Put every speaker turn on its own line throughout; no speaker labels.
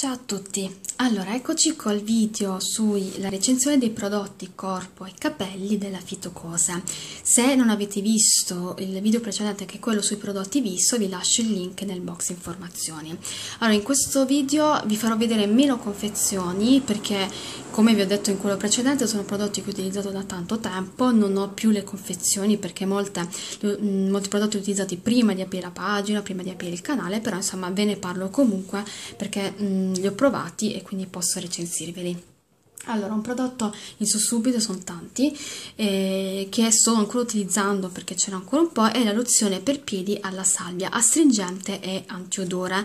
Ciao a tutti, allora eccoci col video sulla recensione dei prodotti corpo e capelli della Fitocosa. Se non avete visto il video precedente che è quello sui prodotti visto, vi lascio il link nel box informazioni. Allora in questo video vi farò vedere meno confezioni perché come vi ho detto in quello precedente sono prodotti che ho utilizzato da tanto tempo, non ho più le confezioni perché molte, mm, molti prodotti utilizzati prima di aprire la pagina, prima di aprire il canale, però insomma ve ne parlo comunque perché mm, Ehm, li ho provati e quindi posso recensirveli. Allora, un prodotto in su subito, sono tanti, eh, che sto ancora utilizzando perché ce n'è ancora un po', è la lozione per piedi alla salvia, astringente e antiodora,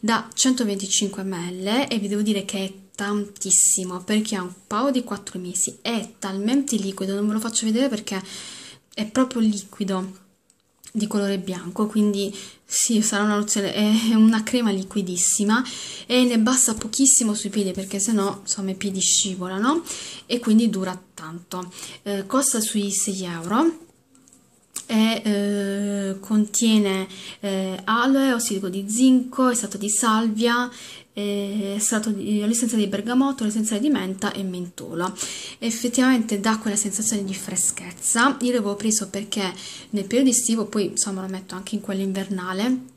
da 125 ml e vi devo dire che è tantissimo perché ha un paio di 4 mesi, è talmente liquido, non ve lo faccio vedere perché è proprio liquido di colore bianco, quindi sì, sarà una lozione, è una crema liquidissima e ne basta pochissimo sui piedi perché sennò insomma i piedi scivolano e quindi dura tanto. Eh, costa sui 6 euro e eh, eh, contiene eh, aloe, ossidico di zinco, estratto di salvia, eh, eh, l'essenza di bergamotto, l'essenza di menta e mentola. Effettivamente dà quella sensazione di freschezza. Io l'avevo preso perché nel periodo estivo, poi insomma lo metto anche in quello invernale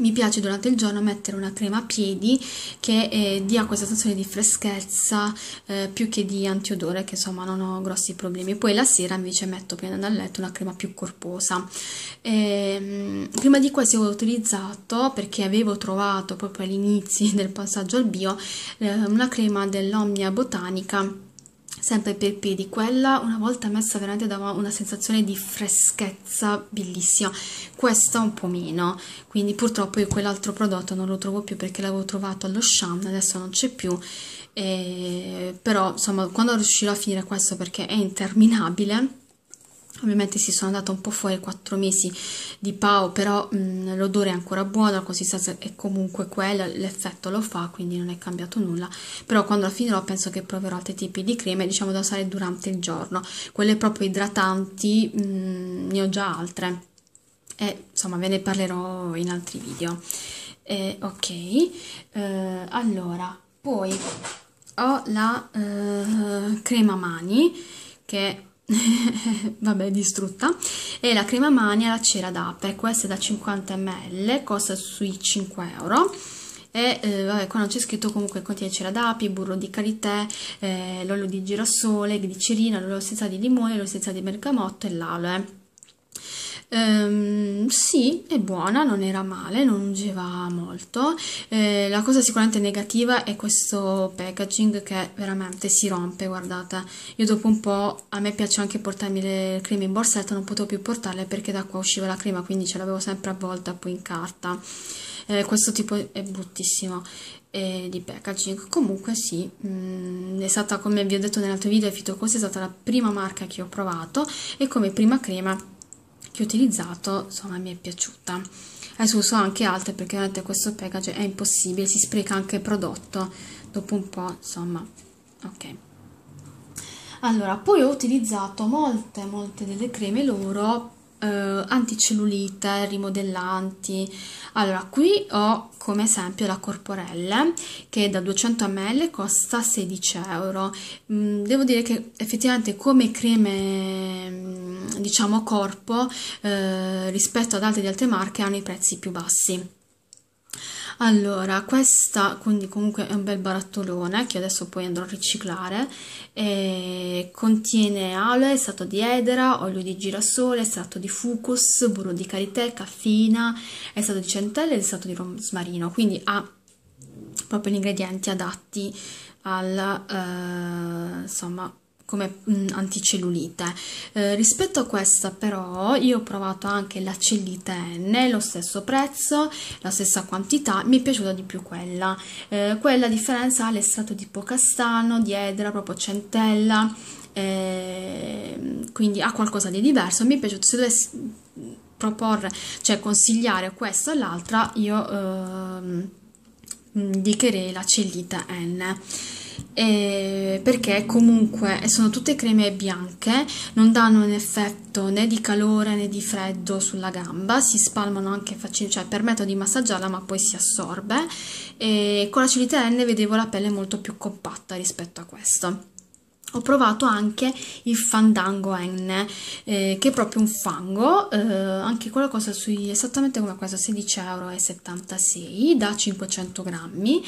mi piace durante il giorno mettere una crema a piedi che eh, dia questa sensazione di freschezza eh, più che di antiodore che insomma non ho grossi problemi poi la sera invece metto prima di andare a letto una crema più corposa e, ehm, prima di questo ho utilizzato perché avevo trovato proprio all'inizio del passaggio al bio eh, una crema dell'Omnia Botanica sempre Pepe piedi, quella una volta messa veramente dava una sensazione di freschezza bellissima questa un po' meno quindi purtroppo io quell'altro prodotto non lo trovo più perché l'avevo trovato allo Sham adesso non c'è più eh, però insomma quando riuscirò a finire questo perché è interminabile Ovviamente si sono andata un po' fuori 4 mesi di PAO, però mh, l'odore è ancora buono, la consistenza è comunque quella, l'effetto lo fa, quindi non è cambiato nulla. Però quando la finirò penso che proverò altri tipi di creme, diciamo da usare durante il giorno. Quelle proprio idratanti mh, ne ho già altre. E insomma ve ne parlerò in altri video. E, ok, eh, allora, poi ho la eh, crema mani che vabbè distrutta e la crema mania la cera d'ape questa è da 50 ml costa sui 5 euro e eh, vabbè, qua non c'è scritto comunque contiene cera d'api, burro di karité, eh, l'olio di girasole, glicerina, l'olio essenziale di limone, l'olio essenziale di bergamotto e l'aloe eh. Ehm, sì, è buona, non era male, non ungeva molto. Eh, la cosa sicuramente negativa è questo packaging che veramente si rompe, guardate. Io dopo un po', a me piace anche portarmi le creme in borsetta, non potevo più portarle perché da qua usciva la crema, quindi ce l'avevo sempre avvolta poi in carta. Eh, questo tipo è bruttissimo eh, di packaging comunque sì mh, mm, è stata come vi ho detto nell'altro video Fito Cosi è stata la prima marca che ho provato e come prima crema che ho utilizzato insomma mi è piaciuta adesso uso anche altre perché ovviamente questo package è impossibile si spreca anche il prodotto dopo un po' insomma ok allora poi ho utilizzato molte molte delle creme loro eh, anticellulite, rimodellanti. Allora, qui ho come esempio la Corporelle che da 200 ml costa 16 euro. Mm, devo dire che effettivamente come creme, mm, diciamo, corpo eh, rispetto ad altre di altre marche hanno i prezzi più bassi. Allora, questa quindi comunque è un bel barattolone che adesso poi andrò a riciclare contiene aloe, estratto di edera, olio di girasole, estratto di fucus, burro di karité, caffeina, estratto di centella e estratto di rosmarino, quindi ha proprio gli ingredienti adatti al, eh, insomma, come mh, mm, anticellulite. Eh, rispetto a questa però io ho provato anche la cellite N, lo stesso prezzo, la stessa quantità, mi è piaciuta di più quella. Eh, quella differenza ha l'estratto di ipocastano, diedra, proprio centella, eh, quindi ha qualcosa di diverso, mi è piaciuto, se dovessi mm, proporre, cioè consigliare questa l'altra, io indicherei ehm, mm, la cellite N eh, perché comunque sono tutte creme bianche, non danno un effetto né di calore né di freddo sulla gamba, si spalmano anche facilmente, cioè permettono di massaggiarla ma poi si assorbe e con la Cilita N vedevo la pelle molto più compatta rispetto a questo ho provato anche il Fandango N, eh, che è proprio un fango, eh, anche quello costa sui, esattamente come questo, 16,76 euro da 500 grammi,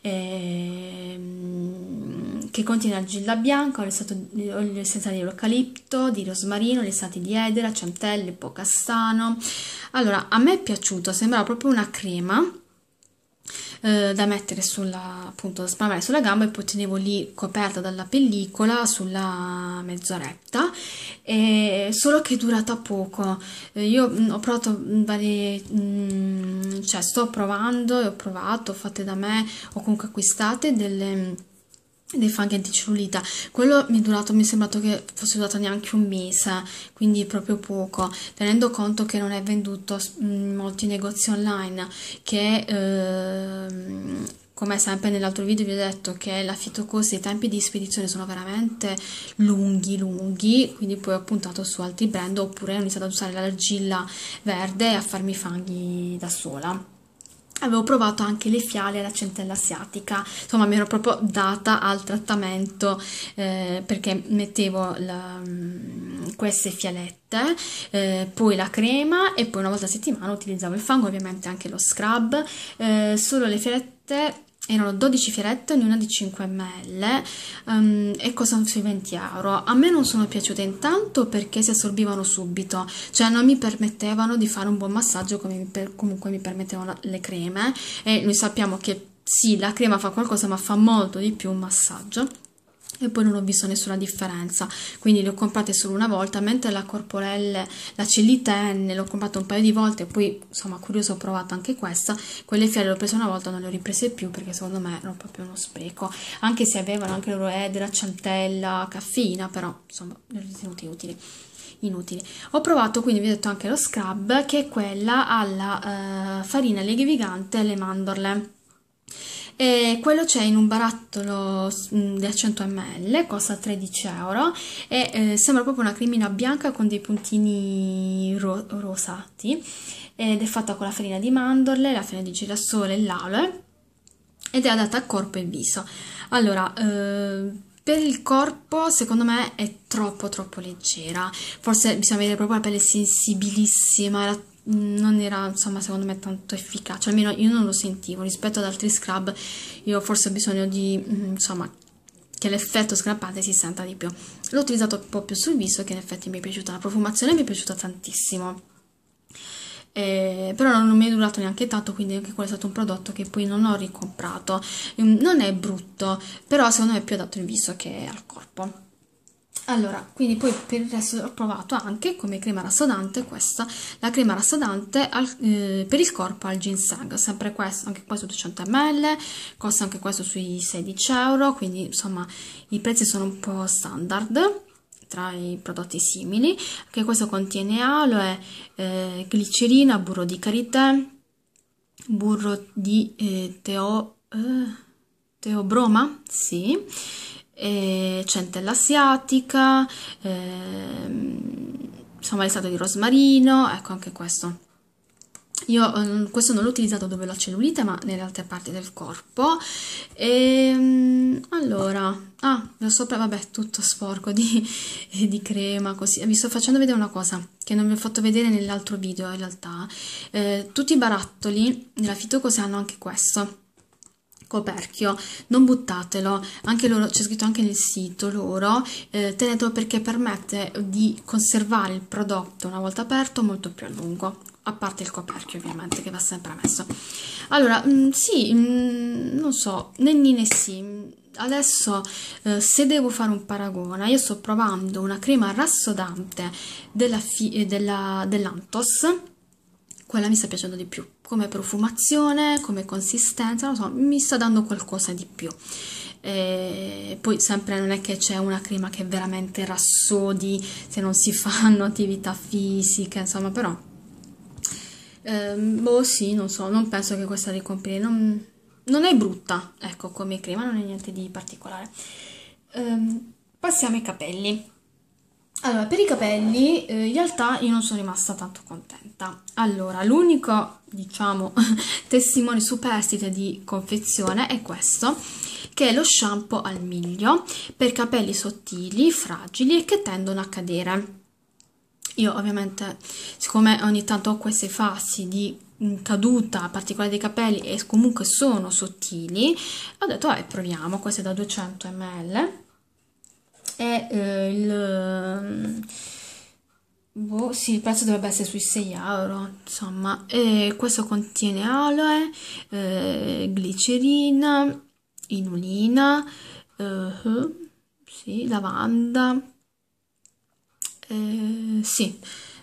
eh, che contiene argilla bianca, olio essenziale di eucalipto, di rosmarino, lessati di edera, centelle, ipocastano. Allora, a me è piaciuto, sembrava proprio una crema, eh, da mettere sulla, appunto, da spalmare sulla gamba e poi tenevo lì coperta dalla pellicola sulla mezz'oretta, solo che è durata poco. Eh, io mh, mm, ho provato mm, varie, mh, mm, cioè sto provando e ho provato, fatte da me o comunque acquistate delle dei fanghi anticellulita. Quello mi è durato, mi è sembrato che fosse durato neanche un mese, quindi proprio poco, tenendo conto che non è venduto mm, in molti negozi online, che ehm, come sempre nell'altro video vi ho detto che la costi e i tempi di spedizione sono veramente lunghi lunghi quindi poi ho puntato su altri brand oppure ho iniziato ad usare l'argilla verde e a farmi fanghi da sola avevo provato anche le fiale alla centella asiatica, insomma mi ero proprio data al trattamento eh, perché mettevo la, mm, queste fialette, eh, poi la crema e poi una volta a settimana utilizzavo il fango, ovviamente anche lo scrub, eh, solo le fialette erano 12 fiorette, ognuna di 5 ml um, e costano sui 20 euro. A me non sono piaciute intanto perché si assorbivano subito, cioè non mi permettevano di fare un buon massaggio come comunque mi permettevano le creme e noi sappiamo che sì, la crema fa qualcosa ma fa molto di più un massaggio e poi non ho visto nessuna differenza quindi le ho comprate solo una volta mentre la Corporelle la Cellitenne l'ho comprata un paio di volte poi insomma curioso ho provato anche questa quelle fiale le ho prese una volta non le ho riprese più perché secondo me erano proprio uno spreco anche se avevano anche loro edera, ciantella, caffeina però insomma le ho ritenute utili inutili. Ho provato quindi, vi ho detto anche lo scrub, che è quella alla eh, farina levigante alle mandorle e quello c'è in un barattolo da 100 ml, costa 13 euro e eh, sembra proprio una cremina bianca con dei puntini ro rosati ed è fatta con la farina di mandorle, la farina di girasole e l'aloe eh, ed è adatta a corpo e viso. Allora, eh, per il corpo secondo me è troppo troppo leggera, forse bisogna avere proprio la pelle sensibilissima, la non era insomma secondo me tanto efficace, almeno io non lo sentivo rispetto ad altri scrub, io forse ho bisogno di mm, insomma che l'effetto scrappante si senta di più. L'ho utilizzato un po' più sul viso che in effetti mi è piaciuta, la profumazione mi è piaciuta tantissimo. Eh, però non mi è durato neanche tanto quindi anche quello è stato un prodotto che poi non ho ricomprato mm, non è brutto però secondo me è più adatto al viso che al corpo allora, quindi poi per il resto ho provato anche come crema rassodante questa, la crema rassodante al, eh, per il corpo al ginseng, sempre questo, anche questo 200 ml, costa anche questo sui 16 euro, quindi insomma i prezzi sono un po' standard tra i prodotti simili, che questo contiene aloe, eh, glicerina, burro di karité, burro di eh, teo, eh, teobroma, sì, centella asiatica, ehm, insomma l'estate di rosmarino, ecco anche questo. Io ehm, questo non l'ho utilizzato dove ho la cellulite, ma nelle altre parti del corpo. E, ehm, allora, ah, da sopra, vabbè, tutto sporco di, di, crema, così. Vi eh, sto facendo vedere una cosa che non vi ho fatto vedere nell'altro video, in realtà. Eh, tutti i barattoli della Fitoco hanno anche questo coperchio non buttatelo anche loro c'è scritto anche nel sito loro eh, tenetelo perché permette di conservare il prodotto una volta aperto molto più a lungo a parte il coperchio ovviamente che va sempre messo allora mh, mm, sì mh, mm, non so né ni sì adesso eh, se devo fare un paragone io sto provando una crema rassodante della fi- eh, dell'antos quella mi sta piacendo di più come profumazione, come consistenza, non so, mi sta dando qualcosa di più. E poi sempre non è che c'è una crema che veramente rassodi se non si fanno attività fisiche, insomma, però... Eh, boh sì, non so, non penso che questa ricompili, non, non è brutta, ecco, come crema, non è niente di particolare. Eh, passiamo ai capelli. Allora, per i capelli eh, in realtà io non sono rimasta tanto contenta. Allora, l'unico, diciamo, testimone superstite di confezione è questo, che è lo shampoo al miglio per capelli sottili, fragili e che tendono a cadere. Io ovviamente, siccome ogni tanto ho queste fasi di mm, caduta particolare dei capelli e comunque sono sottili, ho detto, vabbè, proviamo, questo è da 200 ml e eh, il, mm, boh, sì, il prezzo dovrebbe essere sui 6 euro insomma e questo contiene aloe eh, glicerina inulina eh, sì, lavanda eh, sì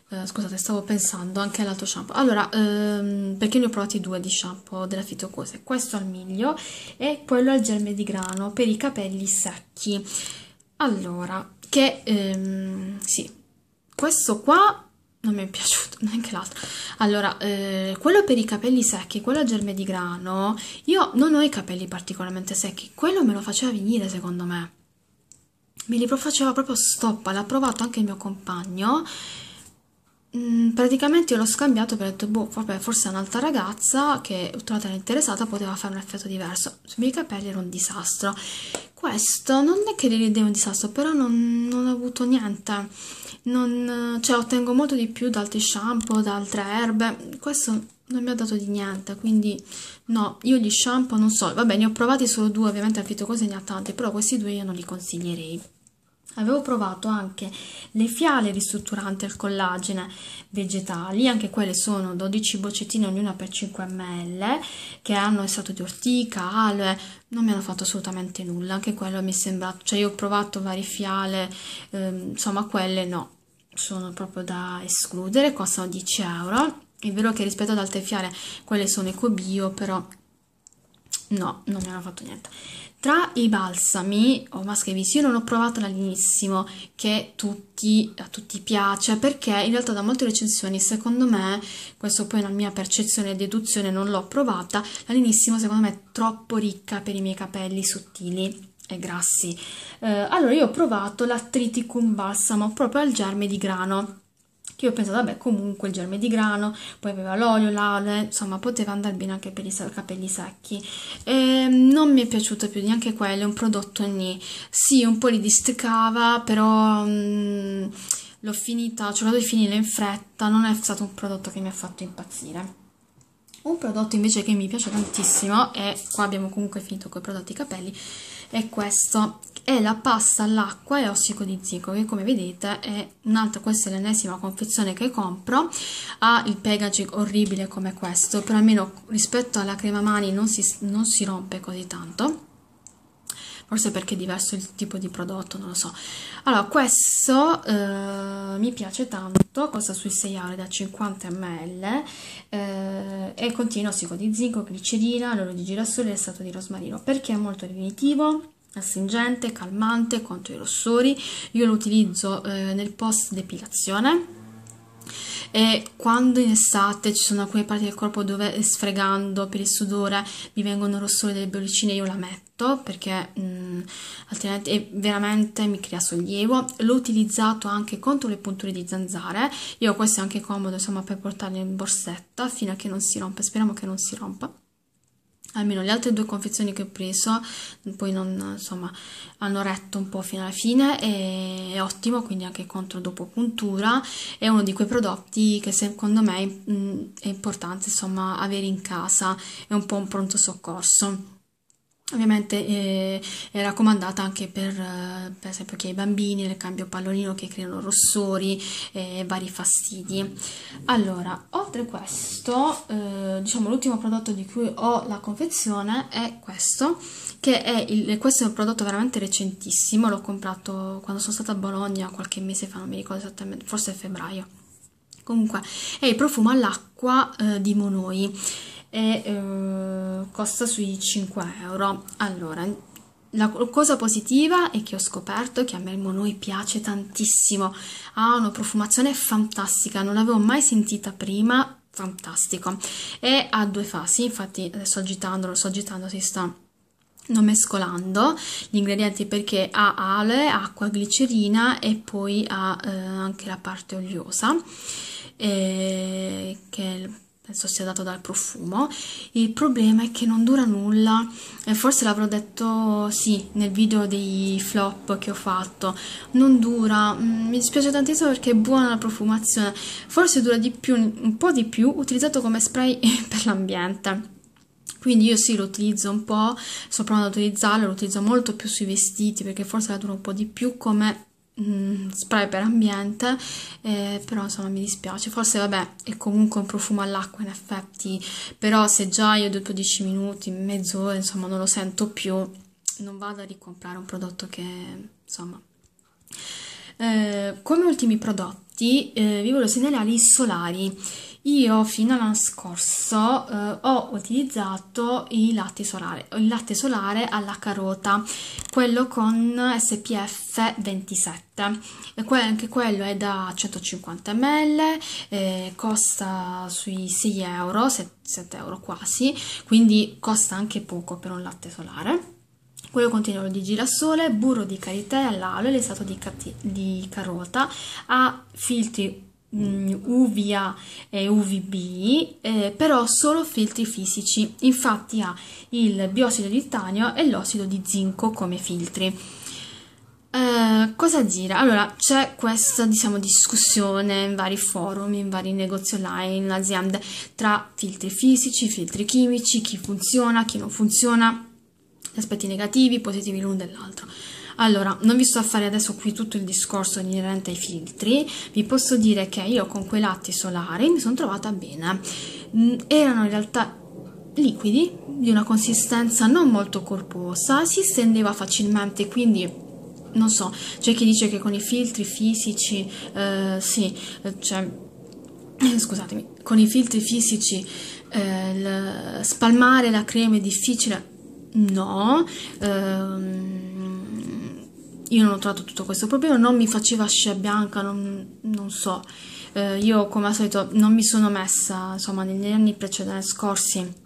Uh, scusate, stavo pensando anche all'altro shampoo. Allora, um, perché ne ho provati due di shampoo della Fitocose. Questo al miglio e quello al germe di grano per i capelli secchi. Allora, che ehm, sì, questo qua non mi è piaciuto neanche l'altro. Allora, eh, quello per i capelli secchi, quello a germe di grano, io non ho i capelli particolarmente secchi, quello me lo faceva venire secondo me. Me li faceva proprio stoppa, l'ha provato anche il mio compagno Mm, praticamente io l'ho scambiato perché ho detto, boh, vabbè, forse un'altra ragazza che ho trovato interessata poteva fare un effetto diverso. Sui miei capelli era un disastro. Questo non è che l'idea è un disastro, però non, non ho avuto niente. Non, cioè, ottengo molto di più da altri shampoo, da altre erbe. Questo non mi ha dato di niente, quindi no, io gli shampoo non so, vabbè ne ho provati solo due, ovviamente al cose ne ha tanti, però questi due io non li consiglierei. Avevo provato anche le fiale ristrutturanti al collagene vegetali, anche quelle sono 12 boccettine ognuna per 5 ml, che hanno estratto di ortica, aloe, non mi hanno fatto assolutamente nulla, anche quello mi è sembrato, cioè io ho provato varie fiale, ehm, insomma quelle no, sono proprio da escludere, costano 10 euro. È vero che rispetto ad altre fiale quelle sono eco bio, però No, non mi hanno fatto niente. Tra i balsami o oh, maschere io non ho provato l'Alinissimo che tutti, a tutti piace perché in realtà da molte recensioni, secondo me, questo poi è una mia percezione e deduzione, non l'ho provata, l'Alinissimo secondo me è troppo ricca per i miei capelli sottili e grassi. Eh, allora io ho provato l'Attriticum Balsamo proprio al germe di grano che io ho pensato, vabbè, comunque il germe di grano, poi aveva l'olio, l'ale, insomma, poteva andare bene anche per i capelli secchi. E ehm, non mi è piaciuto più neanche quello, è un prodotto nì. Sì, un po' li districava, però... Mm, l'ho finita, ho cercato di finirla in fretta, non è stato un prodotto che mi ha fatto impazzire. Un prodotto invece che mi piace tantissimo, e qua abbiamo comunque finito con i prodotti capelli, è questo è la pasta all'acqua e ossico di zinco che come vedete è un'altra questa è l'ennesima confezione che compro ha il packaging orribile come questo però almeno rispetto alla crema mani non si, non si rompe così tanto forse perché è diverso il tipo di prodotto, non lo so. Allora, questo eh, mi piace tanto, costa sui 6 euro da 50 ml eh, e contiene ossido di zinco, glicerina, olio di girasole e stato di rosmarino perché è molto rivinitivo astringente, calmante contro i rossori. Io lo utilizzo eh, nel post depilazione e quando in estate ci sono alcune parti del corpo dove eh, sfregando per il sudore mi vengono rossori delle bollicine io la metto perché mh, mm, altrimenti veramente mi crea sollievo l'ho utilizzato anche contro le punture di zanzare io questo è anche comodo insomma per portarlo in borsetta fino a che non si rompa speriamo che non si rompa almeno le altre due confezioni che ho preso poi non, insomma, hanno retto un po' fino alla fine e è ottimo quindi anche contro dopo puntura è uno di quei prodotti che secondo me è importante insomma avere in casa è un po' un pronto soccorso Ovviamente eh, è raccomandata anche per, eh, per esempio chi ha i bambini, nel cambio pallolino che creano rossori e eh, vari fastidi. Allora, oltre a questo, eh, diciamo l'ultimo prodotto di cui ho la confezione è questo, che è il, questo è un prodotto veramente recentissimo, l'ho comprato quando sono stata a Bologna qualche mese fa, non mi ricordo esattamente, forse a febbraio. Comunque è il profumo all'acqua eh, di Monoi e eh, costa sui 5 euro. Allora, la cosa positiva è che ho scoperto che a Melmo Noi piace tantissimo, ha una profumazione fantastica, non l'avevo mai sentita prima, fantastico. E ha due fasi, infatti adesso eh, agitandolo, sto agitando, si sta non mescolando gli ingredienti perché ha ale, acqua, glicerina e poi ha eh, anche la parte oliosa eh, che è penso sia dato dal profumo il problema è che non dura nulla eh, forse l'avrò detto sì nel video dei flop che ho fatto non dura mm, mi dispiace tantissimo perché è buona la profumazione forse dura di più un po' di più utilizzato come spray per l'ambiente quindi io sì lo utilizzo un po', sto provando ad utilizzarlo, lo utilizzo molto più sui vestiti perché forse la dura un po' di più come Mm, spray per ambiente eh, però insomma mi dispiace forse vabbè è comunque un profumo all'acqua in effetti però se già io dopo 10 minuti mezz'ora insomma non lo sento più non vado a ricomprare un prodotto che insomma eh, come ultimi prodotti eh, vi voglio segnalare i solari io fino all'anno scorso eh, ho utilizzato il latte solare, il latte solare alla carota, quello con SPF 27, e que anche quello è da 150 ml, eh, costa sui 6 euro, 7, 7 euro quasi, quindi costa anche poco per un latte solare. Quello contiene olio di girasole, burro di karité all'aloe, l'esato di, di carota, ha filtri Mm, UVA e UVB, eh, però solo filtri fisici, infatti ha il biossido di titanio e l'ossido di zinco come filtri. Eh, cosa dire? Allora, c'è questa diciamo, discussione in vari forum, in vari negozi online, aziende, tra filtri fisici, filtri chimici, chi funziona, chi non funziona, gli aspetti negativi, positivi l'uno dell'altro allora non vi sto a fare adesso qui tutto il discorso inerente ai filtri vi posso dire che io con quei latti solari mi sono trovata bene mm, erano in realtà liquidi di una consistenza non molto corposa si stendeva facilmente quindi non so, c'è chi dice che con i filtri fisici, eh, sì, eh, cioè, scusatemi, con i filtri fisici eh, spalmare la crema è difficile, no, ehm, io non ho trovato tutto questo problema, non mi faceva scia bianca, non, non so. Eh, io come al solito non mi sono messa, insomma, negli anni precedenti scorsi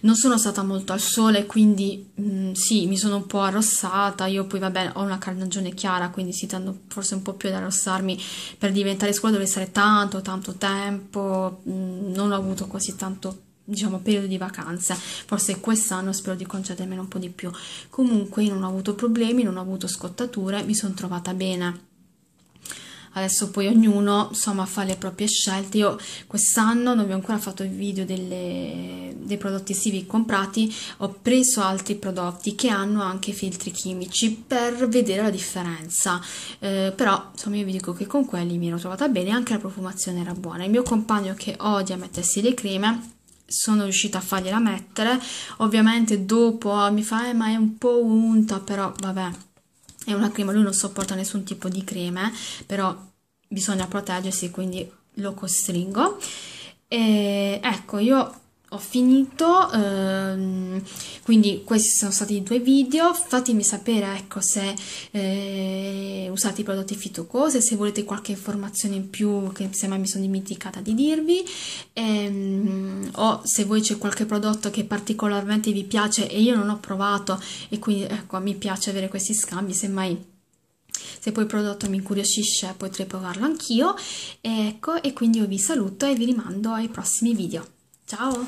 non sono stata molto al sole, quindi mh, mm, sì, mi sono un po' arrossata. Io poi, vabbè, ho una carnagione chiara, quindi sì, tendo forse un po' più ad arrossarmi. Per diventare scuola deve stare tanto, tanto tempo, mh, mm, non ho avuto quasi tanto diciamo periodo di vacanza forse quest'anno spero di concedermene un po' di più comunque non ho avuto problemi non ho avuto scottature mi sono trovata bene adesso poi ognuno insomma fa le proprie scelte io quest'anno non vi ho ancora fatto il video delle, dei prodotti sivi comprati ho preso altri prodotti che hanno anche filtri chimici per vedere la differenza eh, però insomma io vi dico che con quelli mi ero trovata bene anche la profumazione era buona il mio compagno che odia mettersi le creme sono riuscita a fargliela mettere. Ovviamente dopo ah, mi fa, eh, ma è un po' unta, però vabbè, è una crema, lui non sopporta nessun tipo di creme, però bisogna proteggersi, quindi lo costringo. E ecco, io ho finito, ehm, quindi questi sono stati i due video, fatemi sapere ecco, se eh, usate i prodotti fitocose, se volete qualche informazione in più che semmai mi sono dimenticata di dirvi, ehm, o se voi c'è qualche prodotto che particolarmente vi piace e io non ho provato e quindi ecco, mi piace avere questi scambi, semmai se poi il prodotto mi incuriosisce potrei provarlo anch'io ecco e quindi io vi saluto e vi rimando ai prossimi video Ciao!